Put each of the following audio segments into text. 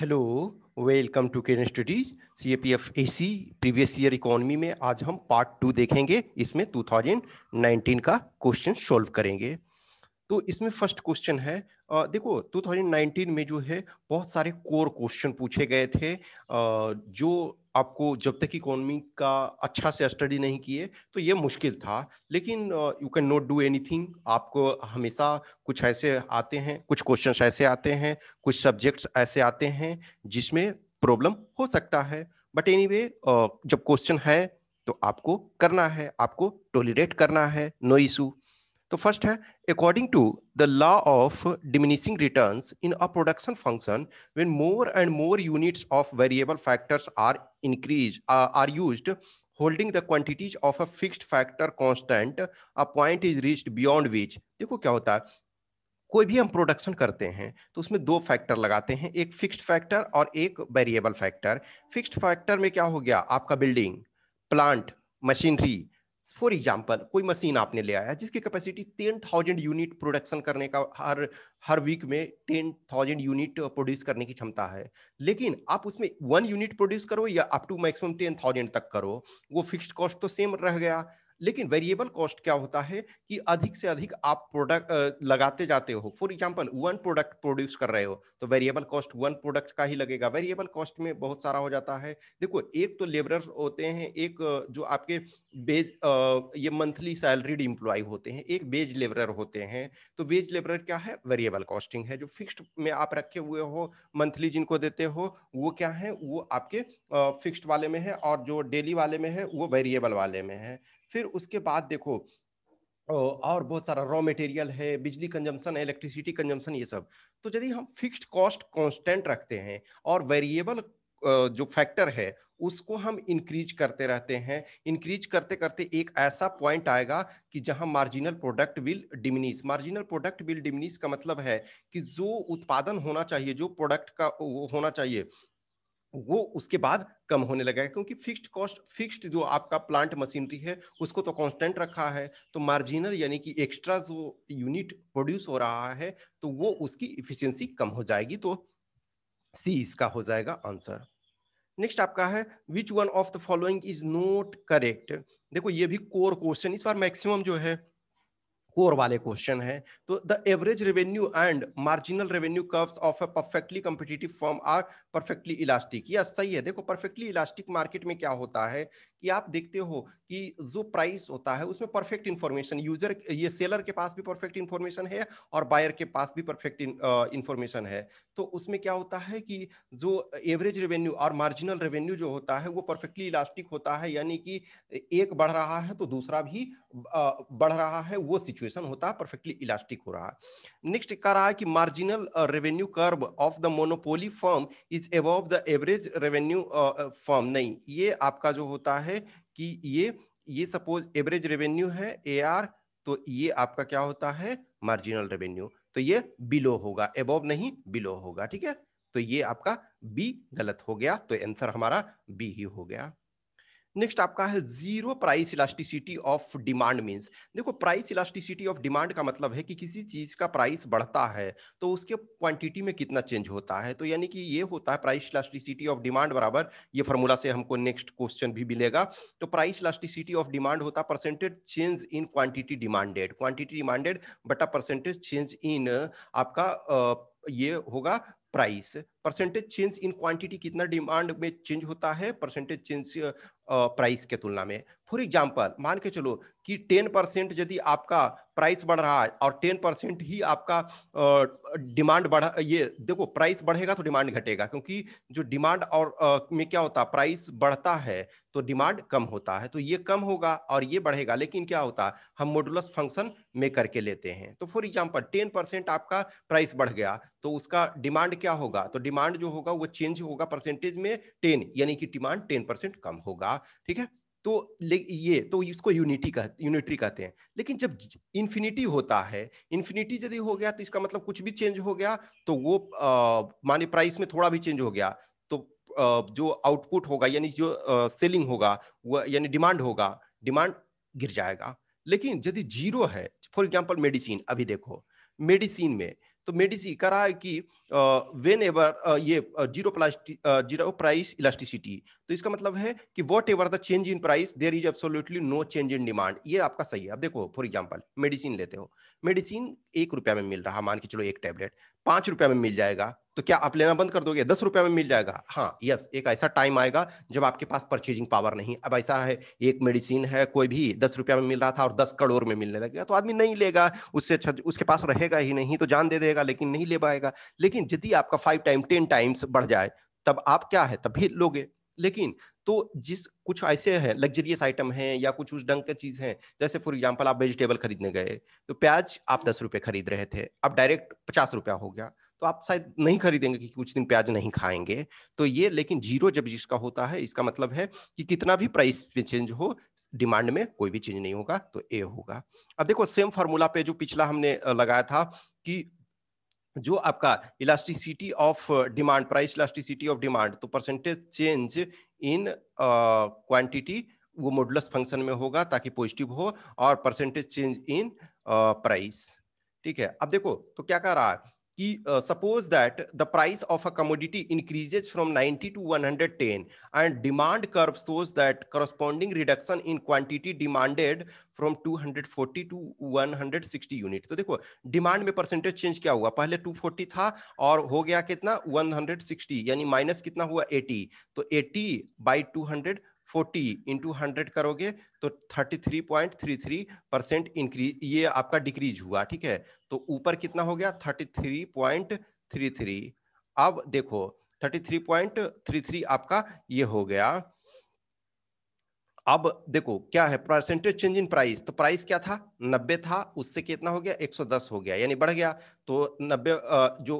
Hello welcome to Karan studies C A P F A C previous year economy में आज हम part two देखेंगे इसमें 2019 का क्वेश्चन सॉल्व करेंगे तो इसमें फर्स्ट क्वेश्चन है आ, देखो 2019 में जो है बहुत सारे कोर क्वेश्चन पूछे गए थे आ, जो आपको जब तक इकोनॉमी का अच्छा से स्टडी नहीं किए तो ये मुश्किल था लेकिन you can not do any आपको हमेशा कुछ ऐसे आते हैं कुछ क्वेश्चन ऐसे आते हैं कुछ सब्जेक्ट्स ऐसे आते हैं जिसमें प्रॉब्लम हो सकता है बट एनी anyway, जब क्वेश्चन है तो आपको करना है आपको टोलीरेट करना है नो no इशू तो फर्स्ट है according to the law of diminishing return in a production function when more and more units of variable factors are increase are use holding the quantities of a fixed factor constant a point is reached beyond which देखो क्या होता है कोई भी हम production करते हैं तो उसमें दो फैक्टर लगाते हैं एक फिक्स्ड फैक्टर और एक वेरिएबल फैक्टर फिक्स्ड फैक्टर में क्या हो गया आपका building plant machinery for example कोई मशीन आपने ले आया जिसकी capacity ten thousand unit production करने का हर हर वीक में टेन थाउजेंड यूनिट प्रोड्यूस करने की क्षमता है लेकिन आप उसमें वन यूनिट प्रोड्यूस करो या up to maximum ten thousand तक करो वो फिक्स्ड कॉस्ट तो सेम रह गया लेकिन वेरिएबल कॉस्ट क्या होता है कि अधिक से अधिक आप प्रोडक्ट लगाते जाते हो for example one product produce कर रहे हो तो वेरिएबल कॉस्ट वन प्रोडक्ट का ही लगेगा वेरिएबल कॉस्ट में बहुत सारा हो जाता है देखो एक तो लेबरर्स होते हैं एक जो आपके बेज ये मंथली सैलरीड इम्प्लॉय होते हैं एक बेज लेबरर होते हैं तो बेज लेबरर क्या है वेरिएबल कॉस्टिंग है जो फिक्स्ड में आप रखे हुए हो मंथली जिनको देते हो वो क्या है वो आपके फिक्स्ड वाले में है और जो डेली वाले में है वो वेरिएबल वाले में है फिर उसके बाद देखो और बहुत सारा रॉ मटेरियल है बिजली कंजम्पशन है इलेक्ट्रिसिटी कंजम्पशन ये सब तो यदि हम फिक्स्ड कॉस्ट कांस्टेंट रखते हैं और वेरिएबल जो फैक्टर है उसको हम इंक्रीज करते रहते हैं इंक्रीज करते करते एक ऐसा पॉइंट आएगा कि जहां marginal product will diminish marginal product will diminish का मतलब है कि जो उत्पादन होना चाहिए जो प्रोडक्ट का वो होना चाहिए वो उसके बाद कम होने लगेगा क्योंकि फिक्स्ड कॉस्ट फिक्स्ड जो आपका प्लांट मशीनरी है उसको तो कांस्टेंट रखा है तो मार्जिनल यानी कि एक्स्ट्रा जो यूनिट प्रोड्यूस हो रहा है तो वो उसकी इफिशियंसी कम हो जाएगी तो सी इसका हो जाएगा आंसर नेक्स्ट आपका है which one of the following is not correct देखो ये भी कोर क्वेश्चन इस बार मैक्सिमम जो है कोर वाले क्वेश्चन है तो the average revenue and marginal revenue curves of a perfectly competitive firm are perfectly elastic यह सही है देखो परफेक्टली इलास्टिक मार्केट में क्या होता है कि आप देखते हो कि जो प्राइस होता है उसमें परफेक्ट इन्फॉर्मेशन यूजर ये सेलर के पास भी परफेक्ट इन्फॉर्मेशन है और बायर के पास भी परफेक्ट इन्फॉर्मेशन है तो उसमें क्या होता है कि जो एवरेज रेवेन्यू और मार्जिनल रेवेन्यू जो होता है वो परफेक्टली इलास्टिक होता है यानी कि एक बढ़ रहा है तो दूसरा भी बढ़ रहा है वो सिचुएशन फ्लक्चुएशन होता है परफेक्टली इलास्टिक हो रहा है नेक्स्ट कह रहा है कि marginal revenue curve of the monopoly firm is above the average revenue firm नहीं ये आपका जो होता है कि ये ये सपोज एवरेज रेवेन्यू है ए तो ये आपका क्या होता है मार्जिनल रेवेन्यू तो ये बिलो होगा एबव नहीं बिलो होगा ठीक है तो ये आपका बी गलत हो गया तो आंसर हमारा बी ही हो गया नेक्स्ट आपका है zero price elasticity of demand means देखो प्राइस इलास्टिसिटी ऑफ डिमांड का मतलब है कि किसी चीज का प्राइस बढ़ता है तो उसके क्वांटिटी में कितना चेंज होता है तो यानी कि ये होता है प्राइस इलास्टिसिटी ऑफ डिमांड बराबर ये फॉर्मूला से हमको नेक्स्ट क्वेश्चन भी मिलेगा तो प्राइस इलास्टिसिटी ऑफ डिमांड होता है percentage change in quantity demanded quantity demanded बटा परसेंटेज चेंज इन आपका ये होगा price percentage change in quantity कितना डिमांड में चेंज होता है परसेंटेज चेंज प्राइस के तुलना में फॉर एग्जांपल मान के चलो कि टेन परसेंट यदि आपका प्राइस बढ़ रहा है और टेन परसेंट ही आपका डिमांड बढ़ा ये देखो प्राइस बढ़ेगा तो डिमांड घटेगा क्योंकि जो डिमांड और आ, में क्या होता है प्राइस बढ़ता है तो डिमांड कम होता है तो ये कम होगा और ये बढ़ेगा लेकिन क्या होता है हम मॉडुलस फंक्शन में करके लेते हैं तो फॉर एग्जाम्पल टेन आपका प्राइस बढ़ गया तो उसका डिमांड क्या होगा तो डिमांड डिमांड जो होगा वो चेंज होगा परसेंटेज में टेन यानी कि डिमांड टेन परसेंट कम होगा ठीक है तो ये तो इसको यूनिटी कह यूनिटी कहते हैं लेकिन जब इन्फिनिटी होता है इन्फिनिटी यदि हो गया तो इसका मतलब कुछ भी चेंज हो गया तो वो माने प्राइस में थोड़ा भी चेंज हो गया तो आ, जो आउटपुट होगा यानी जो आ, सेलिंग होगा वह यानी डिमांड होगा डिमांड गिर जाएगा लेकिन यदि जीरो है फॉर एग्जाम्पल मेडिसिन अभी देखो मेडिसिन में तो मेडिसिन कह रहा है कि वेन एवर ये zero plastic zero price elasticity तो इसका मतलब है कि whatever the change in price there is absolutely no change in demand ये आपका सही है अब देखो फॉर एग्जांपल मेडिसिन लेते हो मेडिसिन एक रुपया में मिल रहा मान के चलो एक टैबलेट पांच रुपया में मिल जाएगा तो क्या आप लेना बंद कर दोगे दस रुपए में मिल जाएगा हाँ यस एक ऐसा टाइम आएगा जब आपके पास परचेजिंग पावर नहीं अब ऐसा है एक मेडिसिन है कोई भी दस रुपया में मिल रहा था और दस करोड़ में मिलने लगेगा तो आदमी नहीं लेगा उससे अच्छा उसके पास रहेगा ही नहीं तो जान दे देगा लेकिन नहीं ले पाएगा लेकिन यदि आपका फाइव टाइम टेन टाइम्स बढ़ जाए तब आप क्या है तभी लोगे लेकिन तो जिस कुछ ऐसे हैं लग्जरियस आइटम हैं या कुछ उस ढंग के चीज़ हैं जैसे फॉर एग्जांपल आप वेजिटेबल खरीदने गए तो प्याज आप दस रुपये खरीद रहे थे अब डायरेक्ट पचास रुपया हो गया तो आप शायद नहीं खरीदेंगे कि कुछ दिन प्याज नहीं खाएंगे तो ये लेकिन जीरो जब जिसका होता है इसका मतलब है कि कितना भी प्राइस चेंज हो डिमांड में कोई भी चेंज नहीं होगा तो ए होगा अब देखो सेम फार्मूला पे जो पिछला हमने लगाया था कि जो आपका elasticity of demand price elasticity of demand तो परसेंटेज चेंज इन क्वांटिटी वो मोडुलस फंक्शन में होगा ताकि पॉजिटिव हो और परसेंटेज चेंज इन प्राइस ठीक है अब देखो तो क्या कह रहा है कि suppose that the price of a commodity increases from 90 to 110 and demand curve shows that corresponding reduction in quantity demanded from 240 to 160 unit तो देखो डिमांड में परसेंटेज चेंज क्या हुआ पहले टू फोर्टी था और हो गया कितना वन हंड्रेड सिक्सटी यानी माइनस कितना हुआ एटी तो eighty by two hundred forty into hundred करोगे तो thirty three point three three percent increase ये आपका डिक्रीज हुआ ठीक है तो ऊपर कितना हो गया thirty three point three three अब देखो thirty three point three three आपका ये हो गया अब देखो क्या है परसेंटेज चेंज इन प्राइस तो प्राइस क्या था नब्बे था उससे कितना हो गया एक सौ दस हो गया यानी बढ़ गया तो नब्बे जो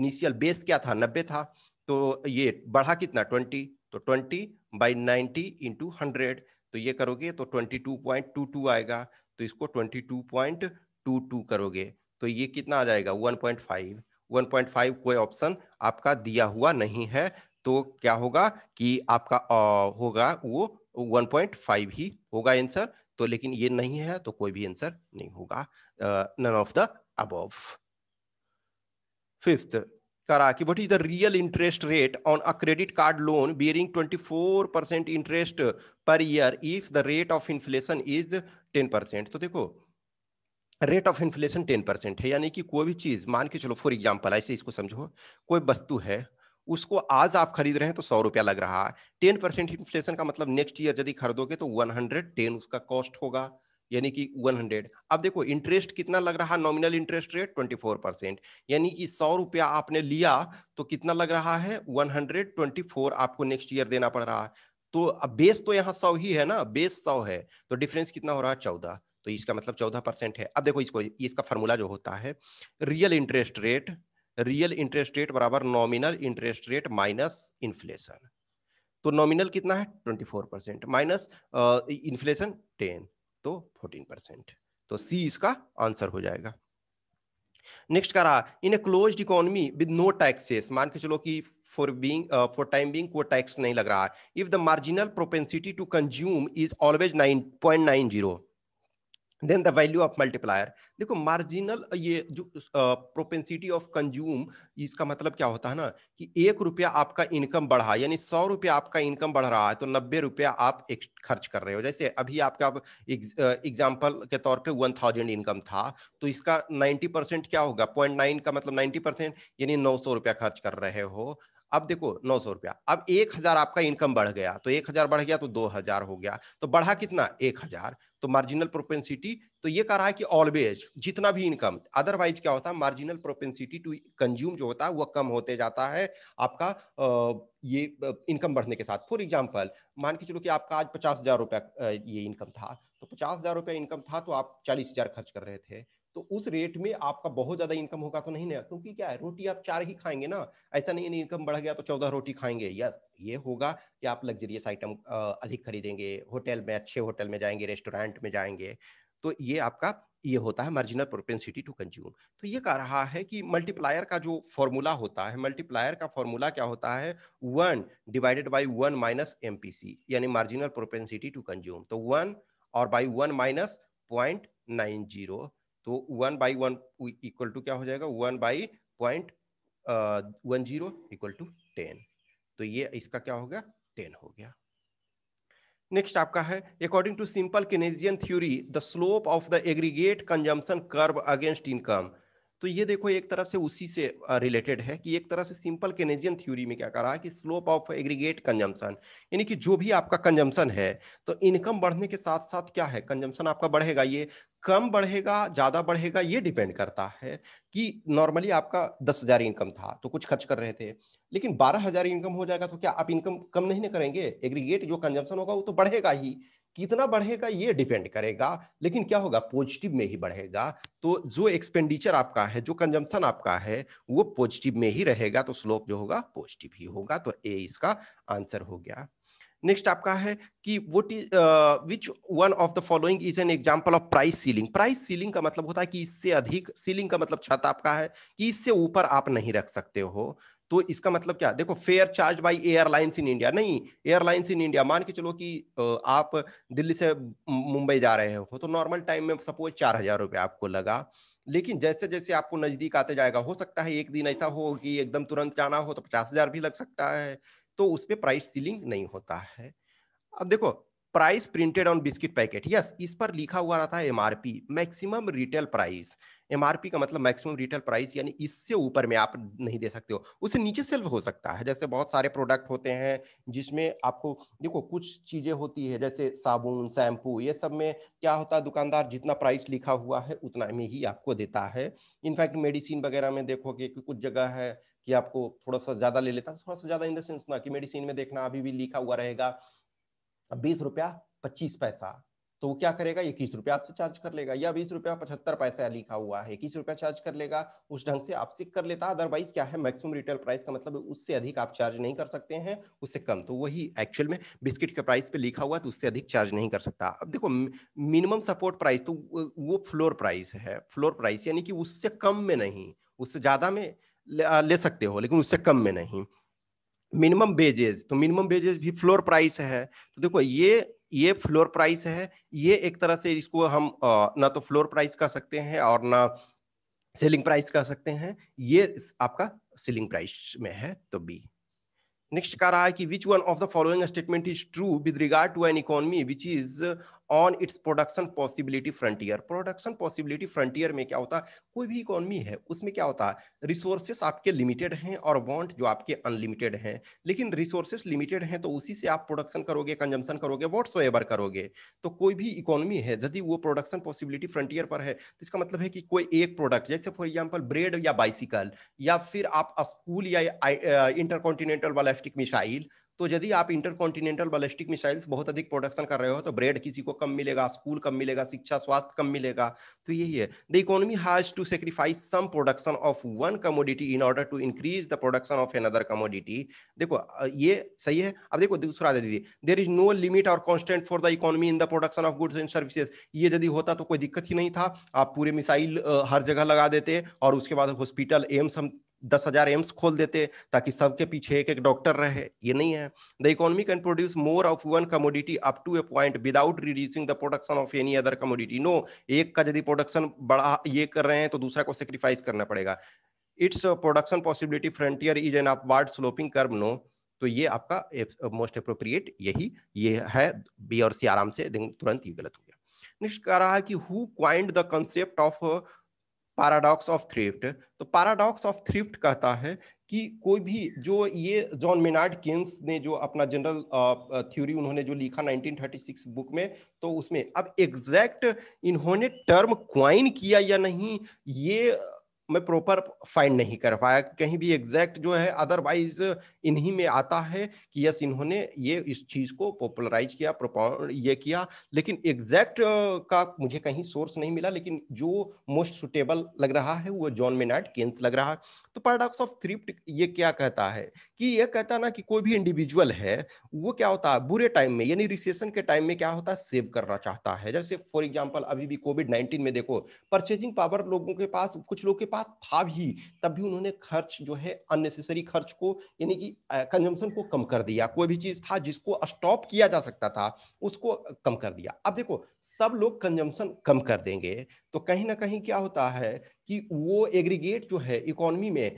इनिशियल बेस क्या था नब्बे था तो ये बढ़ा कितना ट्वेंटी तो 20 बाई 90 इंटू हंड्रेड तो ये करोगे तो 22.22 आएगा तो इसको 22.22 करोगे तो ये कितना आ जाएगा 1.5 1.5 कोई ऑप्शन आपका दिया हुआ नहीं है तो क्या होगा कि आपका आ, होगा वो 1.5 ही होगा आंसर तो लेकिन ये नहीं है तो कोई भी आंसर नहीं होगा none of the above fifth करा कि what is the real interest rate on a credit card loan bearing 24 percent interest per year if the rate of inflation is 10 percent तो देखो रेट ऑफ इन्फ्लेशन 10 परसेंट है यानी कि कोई भी चीज मान के चलो फॉर एग्जाम्पल ऐसे इसको समझो कोई वस्तु है उसको आज आप खरीद रहे हैं तो सौ रुपया लग रहा है टेन परसेंट इन्फ्लेशन का मतलब नेक्स्ट ईयर यदि खरीदोगे तो वन हंड्रेड टेन उसका कॉस्ट होगा यानी कि 100 अब देखो इंटरेस्ट कितना लग रहा नॉमिनल इंटरेस्ट रेट 24 परसेंट यानी कि सौ रुपया आपने लिया तो कितना लग रहा है 124 आपको नेक्स्ट ईयर देना पड़ रहा है तो अब बेस तो यहाँ सौ ही है ना बेस सौ है तो डिफरेंस कितना हो रहा है चौदह तो इसका मतलब चौदह परसेंट है अब देखो इसको इसका फॉर्मूला जो होता है real interest rate real interest rate बराबर nominal interest rate minus inflation तो नॉमिनल कितना है twenty four percent minus inflation ten तो 14 परसेंट तो सी इसका आंसर हो जाएगा नेक्स्ट कह रहा in a close economy with no taxes मान के चलो कि for being for time being को टैक्स नहीं लग रहा है if the marginal propensity to consume is always nine point nine zero then the value of multiplier देखो मार्जिनल ये जो प्रोपेंसिटी ऑफ कंज्यूम इसका मतलब क्या होता है ना कि एक रुपया आपका इनकम बढ़ा यानी सौ रुपया आपका इनकम बढ़ रहा है तो नब्बे रुपया आप खर्च कर रहे हो जैसे अभी आपका एग्जाम्पल के तौर पे वन थाउजेंड इनकम था तो इसका नाइन्टी परसेंट क्या होगा पॉइंट नाइन का मतलब नाइन्टी परसेंट यानी नौ सौ रुपया खर्च कर रहे हो अब देखो नौ सौ रुपया अब एक हजार आपका इनकम बढ़ गया तो एक हजार बढ़ गया तो दो हजार हो गया तो बढ़ा कितना एक हजार तो मार्जिनल प्रोपेंसिटी तो ये कह रहा है कि ऑलवेज जितना भी इनकम अदरवाइज क्या होता है मार्जिनल प्रोपेंसिटी टू कंज्यूम जो होता है वह कम होते जाता है आपका ये इनकम बढ़ने के साथ फॉर एग्जाम्पल मान के चलो कि आपका आज पचास हजार रुपया ये इनकम था तो पचास हजार रुपया इनकम था तो आप चालीस हजार खर्च कर रहे थे तो उस रेट में आपका बहुत ज्यादा इनकम होगा तो नहीं ना क्योंकि क्या है रोटी आप चार ही खाएंगे ना ऐसा नहीं इनकम बढ़ गया तो चौदह रोटी खाएंगे यस ये होगा कि आप लग्जरियस आइटम अधिक खरीदेंगे होटल में अच्छे होटल में जाएंगे रेस्टोरेंट में जाएंगे तो ये आपका ये होता है मार्जिनल प्रोपेंसिटी टू कंज्यूम तो ये कह रहा है कि मल्टीप्लायर का जो फॉर्मूला होता है मल्टीप्लायर का फॉर्मूला क्या होता है one divided by one minus M यानी मार्जिनल प्रोपेंसिटी टू कंज्यूम तो वन और by one minus point nine zero तो one by one equal to क्या हो जाएगा one by point one zero equal to ten तो ये इसका क्या हो गया टेन हो गया नेक्स्ट आपका है according to simple Keynesian theory the slope of the aggregate consumption curve against income तो ये देखो एक तरफ से उसी से रिलेटेड है कि एक तरह से सिंपल केनेजियन थ्योरी में क्या कर रहा है कि स्लोप ऑफ एग्रीगेट कंजम्पशन यानी कि जो भी आपका कंजम्पशन है तो इनकम बढ़ने के साथ साथ क्या है कंजम्पशन आपका बढ़ेगा ये कम बढ़ेगा ज्यादा बढ़ेगा ये डिपेंड करता है कि नॉर्मली आपका दस हजार इनकम था तो कुछ खर्च कर रहे थे लेकिन बारह हजार इनकम हो जाएगा तो क्या आप इनकम कम नहीं ना करेंगे एग्रीगेट जो कंजम्पशन होगा वो तो बढ़ेगा ही कितना बढ़ेगा ये डिपेंड करेगा लेकिन क्या होगा पॉजिटिव में ही बढ़ेगा तो जो एक्सपेंडिचर आपका है जो कंजम्पशन आपका है वो पॉजिटिव में ही रहेगा तो स्लोप जो होगा पॉजिटिव ही होगा तो ए इसका आंसर हो गया नेक्स्ट आपका है कि what is which one of the following is an example of price ceiling price ceiling का मतलब होता है कि इससे अधिक सीलिंग का मतलब छत आपका है कि इससे ऊपर आप नहीं रख सकते हो तो इसका मतलब क्या देखो fare charge by airlines in India नहीं एयरलाइंस इन इंडिया मान के चलो कि आप दिल्ली से मुंबई जा रहे हो तो नॉर्मल टाइम में सपोज चार हजार रुपये आपको लगा लेकिन जैसे जैसे आपको नजदीक आते जाएगा हो सकता है एक दिन ऐसा हो कि एकदम तुरंत जाना हो तो पचास हजार भी लग सकता है तो उस पर प्राइस सीलिंग नहीं होता है अब देखो price printed on biscuit packet yes इस पर लिखा हुआ रहता है MRP maximum retail price MRP का मतलब मैक्सिमम रिटेल प्राइस यानी इससे ऊपर में आप नहीं दे सकते हो उससे नीचे सेल्व हो सकता है जैसे बहुत सारे प्रोडक्ट होते हैं जिसमें आपको देखो कुछ चीजें होती है जैसे साबुन शैम्पू ये सब में क्या होता है दुकानदार जितना प्राइस लिखा हुआ है उतना में ही आपको देता है इनफैक्ट मेडिसिन वगैरह में देखोगे कि कुछ जगह है कि आपको थोड़ा सा ज्यादा ले लेता थोड़ा सा ज्यादा इन द सेंस ना कि मेडिसिन में देखना अभी भी लिखा हुआ रहेगा बीस रुपया पच्चीस पैसा तो वो क्या करेगा इक्कीस रुपया आपसे चार्ज कर लेगा या बीस रुपया पचहत्तर पैसा लिखा हुआ है इक्कीस रुपया चार्ज कर लेगा उस ढंग से आपसे कर लेता है अदरवाइज क्या है मैक्सिमम रिटेल प्राइस का मतलब उससे अधिक आप चार्ज नहीं कर सकते हैं उससे कम तो वही एक्चुअल में बिस्किट के प्राइस पे लिखा हुआ है तो उससे अधिक चार्ज नहीं कर सकता अब देखो मिनिमम सपोर्ट प्राइस तो वो फ्लोर प्राइस है फ्लोर प्राइस यानी कि उससे कम में नहीं उससे ज्यादा में ले सकते हो लेकिन उससे कम में नहीं मिनिमम बेजेज तो मिनिमम बेजेज भी फ्लोर प्राइस है तो देखो ये ये फ्लोर प्राइस है ये एक तरह से इसको हम ना तो फ्लोर प्राइस कह सकते हैं और ना सेलिंग प्राइस कह सकते हैं ये आपका सेलिंग प्राइस में है तो बी नेक्स्ट कह रहा है कि which one of the following statement is true with regard to an economy which is on its production possibility frontier production possibility frontier में क्या होता है कोई भी इकोनॉमी है उसमें क्या होता है रिसोर्सेस आपके लिमिटेड हैं और वांट जो आपके अनलिमिटेड हैं लेकिन रिसोर्सेस लिमिटेड हैं तो उसी से आप प्रोडक्शन करोगे कंजम्पशन करोगे वॉट्स एवर करोगे तो कोई भी इकोनॉमी है यदि वो प्रोडक्शन पॉसिबिलिटी फ्रंटियर पर है तो इसका मतलब है कि कोई एक प्रोडक्ट जैसे फॉर एग्जाम्पल ब्रेड या बाइसिकल या फिर आप स्कूल या इंटरकॉन्टिनेंटल uh, वाला मिसाइल तो यदि आप इंटर कॉन्टिनेंटल बलिस्टिक मिसाइल्स बहुत अधिक प्रोडक्शन कर रहे हो तो ब्रेड किसी को कम मिलेगा स्कूल कम मिलेगा शिक्षा स्वास्थ्य कम मिलेगा तो यही है the economy has to sacrifice some production of one commodity in order to increase the production of another commodity देखो ये सही है अब देखो दूसरा दे दीजिए देर इज नो लिमिट और constant for the economy in the production of goods and services ये यदि होता तो कोई दिक्कत ही नहीं था आप पूरे मिसाइल हर जगह लगा देते और उसके बाद हॉस्पिटल एम्स हम दस हजार एम्स खोल देते ताकि सबके पीछे एक एक डॉक्टर रहे ये नहीं है the economy can produce more of one commodity up to a point without reducing the production of any other commodity no एक का यदि प्रोडक्शन बड़ा ये कर रहे हैं तो दूसरा को सेक्रीफाइस करना पड़ेगा its production possibility frontier is an upward sloping curve no तो ये आपका मोस्ट अप्रोप्रिएट uh, यही ये है बी और सी आराम से तुरंत ये गलत हो गया नेक्स्ट कह रहा है कि who coined the concept of paradox of thrift तो पैराडॉक्स ऑफ थ्रिफ्ट कहता है कि कोई भी जो ये जॉन मेनार्ड किन्स ने जो अपना जनरल थ्योरी उन्होंने जो लिखा 1936 बुक में तो उसमें अब एग्जैक्ट इन्होंने टर्म क्वाइन किया या नहीं ये मैं प्रॉपर फाइंड नहीं कर पाया कहीं भी एग्जैक्ट जो है अदरवाइज इन्हीं में आता है कि यस इन्होंने ये इस चीज को पॉपुलराइज किया ये किया लेकिन एग्जैक्ट का मुझे कहीं सोर्स नहीं मिला लेकिन जो मोस्ट सुटेबल लग रहा है वो जॉन मेनार्ड केन्स लग रहा है तो पैराडॉक्स ऑफ थ्रिप्ट ये क्या कहता है कि ये कहता ना कि कोई भी इंडिविजुअल है वो क्या होता है बुरे टाइम में यानी रिसेशन के टाइम में क्या होता है सेव करना चाहता है जैसे फॉर एग्जाम्पल अभी भी कोविड नाइन्टीन में देखो परचेजिंग पावर लोगों के पास कुछ लोग के पास पास था भी तब भी उन्होंने खर्च जो है अननेसेसरी खर्च को यानी कि कंजम्पशन को कम कर दिया कोई भी चीज था जिसको स्टॉप किया जा सकता था उसको कम कर दिया अब देखो सब लोग कंजम्पशन कम कर देंगे तो कहीं ना कहीं क्या होता है कि वो एग्रीगेट जो है इकोनॉमी में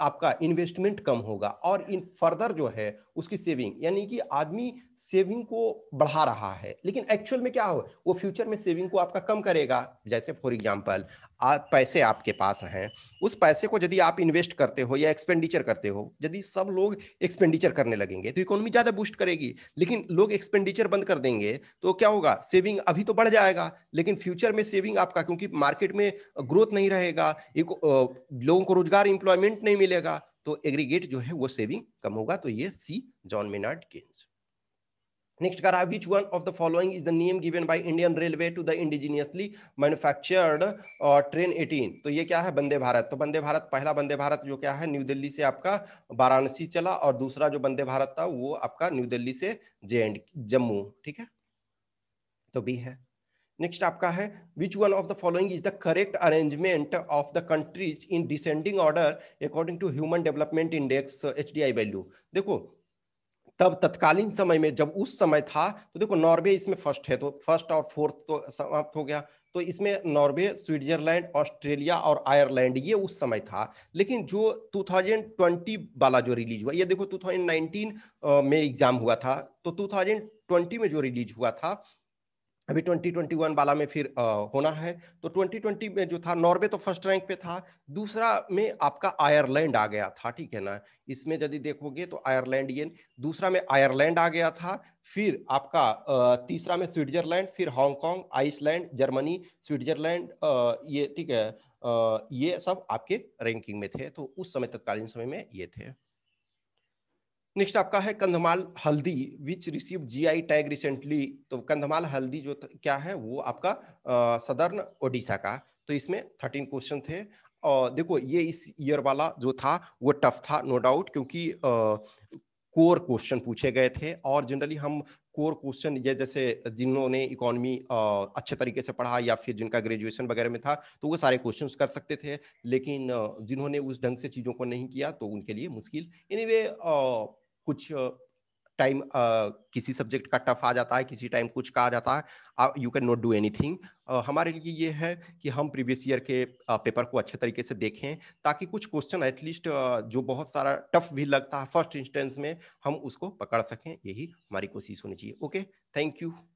आपका इन्वेस्टमेंट कम होगा और इन फर्दर जो है उसकी सेविंग यानी कि आदमी सेविंग को बढ़ा रहा है लेकिन एक्चुअल में क्या हो वो फ्यूचर में सेविंग को आपका कम करेगा जैसे फॉर एग्जाम्पल आप पैसे आपके पास हैं उस पैसे को यदि आप इन्वेस्ट करते हो या एक्सपेंडिचर करते हो यदि सब लोग एक्सपेंडिचर करने लगेंगे तो इकोनॉमी ज़्यादा बूस्ट करेगी लेकिन लोग एक्सपेंडिचर बंद कर देंगे तो क्या होगा सेविंग अभी तो बढ़ जाएगा लेकिन फ्यूचर में सेविंग आपका क्योंकि मार्केट में ग्रोथ नहीं रहेगा मिलेगा लोगों को रोजगार इंप्लॉयमेंट नहीं मिलेगा तो एग्रीगेट जो है वो सेविंग कम होगा तो ये C John Maynard Keynes next कर which one of the following is the name given by Indian Railway to the indigenously manufactured train 18? तो ये क्या है वंदे भारत तो वंदे भारत पहला वंदे भारत जो क्या है न्यू दिल्ली से आपका वाराणसी चला और दूसरा जो वंदे भारत था वो आपका न्यू दिल्ली से जे जम्मू ठीक है तो बी है नेक्स्ट आपका है which one of the following is the correct arrangement of the countries in descending order according to human development index H value देखो तब तत्कालीन समय में जब उस समय था तो देखो नॉर्वे इसमें फर्स्ट है तो फर्स्ट और फोर्थ तो समाप्त हो गया तो इसमें नॉर्वे स्विट्जरलैंड ऑस्ट्रेलिया और आयरलैंड ये उस समय था लेकिन जो 2020 वाला जो रिलीज हुआ ये देखो 2019 में एग्जाम हुआ था तो 2020 में जो रिलीज हुआ था अभी 2021 वाला में फिर आ, होना है तो 2020 में जो था नॉर्वे तो फर्स्ट रैंक पे था दूसरा में आपका आयरलैंड आ गया था ठीक है ना इसमें यदि देखोगे तो आयरलैंड ये दूसरा में आयरलैंड आ गया था फिर आपका तीसरा में स्विट्जरलैंड फिर हांगकांग आइसलैंड जर्मनी स्विट्जरलैंड ये ठीक है ये सब आपके रैंकिंग में थे तो उस समय तत्कालीन समय में ये थे नेक्स्ट आपका है Kandhamal Haldi which receive GI tag recently तो कंधमाल हल्दी जो क्या है वो आपका सदर्न ओडिशा का तो इसमें थर्टीन क्वेश्चन थे और देखो ये इस ईयर वाला जो था वो टफ था नो डाउट क्योंकि कोर क्वेश्चन पूछे गए थे और जनरली हम कोर क्वेश्चन ये जैसे जिन्होंने इकोनॉमी अच्छे तरीके से पढ़ा या फिर जिनका ग्रेजुएशन वगैरह में था तो वो सारे क्वेश्चंस कर सकते थे लेकिन जिन्होंने उस ढंग से चीज़ों को नहीं किया तो उनके लिए मुश्किल एनीवे anyway, कुछ टाइम uh, किसी सब्जेक्ट का टफ आ जाता है किसी टाइम कुछ का आ जाता है you can not do anything हमारे लिए ये है कि हम प्रीवियस ईयर के uh, पेपर को अच्छे तरीके से देखें ताकि कुछ क्वेश्चन एटलीस्ट uh, जो बहुत सारा टफ भी लगता है फर्स्ट इंस्टेंस में हम उसको पकड़ सकें यही हमारी कोशिश होनी चाहिए ओके थैंक यू